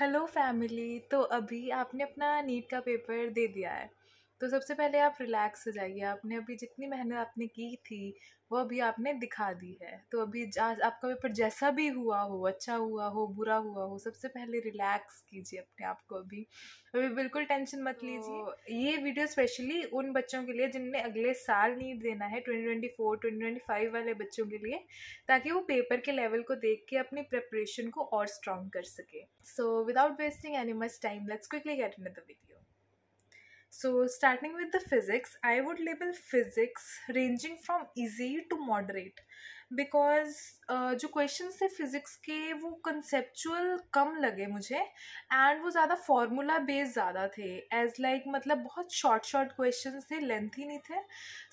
hello family तो अभी आपने अपना नीट का पेपर दे दिया है तो सबसे पहले आप रिलैक्स हो जाइए आपने अभी जितनी मेहनत आपने की थी वो अभी आपने दिखा दी है तो अभी आपका पेपर जैसा भी हुआ हो अच्छा हुआ हो बुरा हुआ हो सबसे पहले रिलैक्स कीजिए अपने आप को अभी अभी बिल्कुल टेंशन मत तो लीजिए तो ये वीडियो स्पेशली उन बच्चों के लिए जिनने अगले साल नीट देना है twenty twenty four twenty twenty five वाले बच्चों के लिए ताकि वो पेपर के लेवल को देख के अपनी प्रेपरेशन को और स्ट्रॉन्ग कर सके so without wasting any much time let's quickly get in the video So starting with the physics, I would label physics ranging from easy to moderate because uh, जो question थे physics के वो conceptual कम लगे मुझे and वो ज़्यादा formula based ज़्यादा थे एज लाइक like, मतलब बहुत शॉर्ट शॉर्ट क्वेश्चन थे लेंथ ही नहीं थे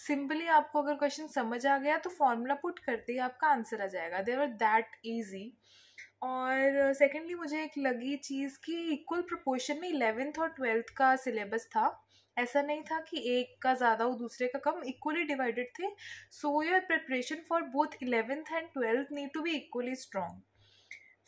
सिंपली आपको अगर क्वेश्चन समझ आ गया तो फार्मूला पुट करते ही आपका आंसर आ जाएगा देवर दैट ईजी और सेकेंडली uh, मुझे एक लगी चीज़ कि इक्वल प्रपोर्शन में इलेवेंथ और ट्वेल्थ का सिलेबस था ऐसा नहीं था कि एक का ज़्यादा हो दूसरे का कम इक्वली डिवाइडेड थे so your preparation for both eleventh and twelfth need to be equally strong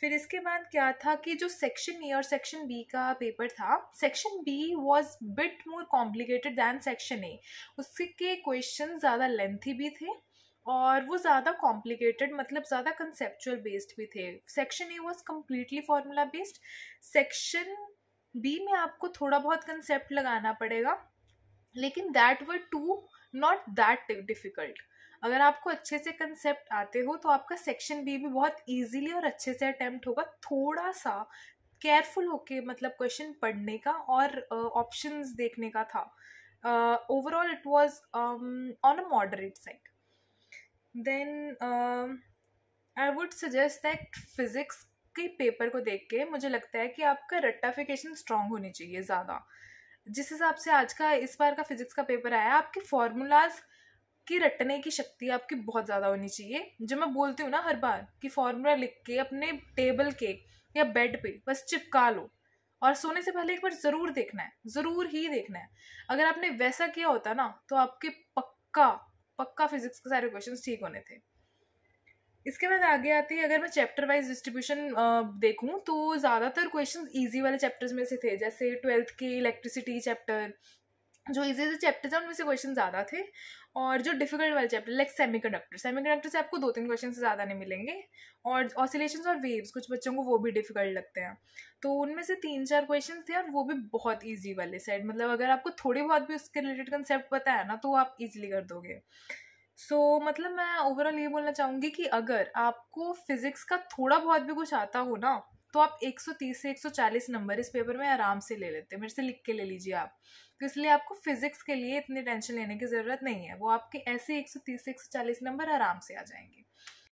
फिर इसके बाद क्या था कि जो सेक्शन ए और सेक्शन बी का पेपर था section B was bit more complicated than section A उसके क्वेश्चन ज़्यादा लेंथी भी थे और वो ज़्यादा कॉम्प्लिकेटेड मतलब ज़्यादा कंसेप्चुअल बेस्ड भी थे section A was completely formula based section B में आपको थोड़ा बहुत कंसेप्ट लगाना पड़ेगा लेकिन that were too not that difficult अगर आपको अच्छे से कंसेप्ट आते हो तो आपका सेक्शन बी भी बहुत ईजिली और अच्छे से अटैम्प्ट होगा थोड़ा सा केयरफुल होके मतलब क्वेश्चन पढ़ने का और ऑप्शन uh, देखने का था overall it was on a moderate side then I would suggest that physics आपके पेपर को देख के मुझे लगता है कि आपका रट्टाफिकेशन स्ट्रांग होनी चाहिए ज़्यादा जिस हिसाब से आज का इस बार का फिजिक्स का पेपर आया आपके फार्मूलाज की रटने की शक्ति आपकी बहुत ज़्यादा होनी चाहिए जो मैं बोलती हूँ ना हर बार कि फार्मूला लिख के अपने टेबल के या बेड पे बस चिपका लो और सोने से पहले एक बार ज़रूर देखना है ज़रूर ही देखना है अगर आपने वैसा किया होता ना तो आपके पक्का पक्का फिजिक्स के सारे क्वेश्चन ठीक होने थे इसके बाद आगे आते हैं अगर मैं चैप्टर वाइज डिस्ट्रीब्यूशन देखूँ तो ज़्यादातर क्वेश्चन ईजी वाले चैप्टर्स में से थे जैसे ट्वेल्थ के इलेक्ट्रिसिटी चैप्टर जो इजी इजी चैप्टर्स हैं उनमें से क्वेश्चन ज़्यादा थे और जो डिफिकल्ट वाले chapter like semiconductor semiconductor से आपको दो तीन क्वेश्चन से ज़्यादा नहीं मिलेंगे और ऑसिलेशन और वेव्स कुछ बच्चों को वो भी डिफिकल्ट लगते हैं तो उनमें से तीन चार क्वेश्चन थे और वो भी बहुत ईजी वाले साइड मतलब अगर आपको थोड़ी बहुत भी उसके रिलेटेड कंसेप्ट पता है ना तो आप ईजिली कर दोगे सो so, मतलब मैं ओवरऑल ये बोलना चाहूँगी कि अगर आपको फिजिक्स का थोड़ा बहुत भी कुछ आता हो ना तो आप 130 से 140 नंबर इस पेपर में आराम से ले लेते हैं मेरे से लिख के ले लीजिए आप तो इसलिए आपको फिजिक्स के लिए इतनी टेंशन लेने की ज़रूरत नहीं है वो आपके ऐसे 130 से 140 नंबर आराम से आ जाएंगे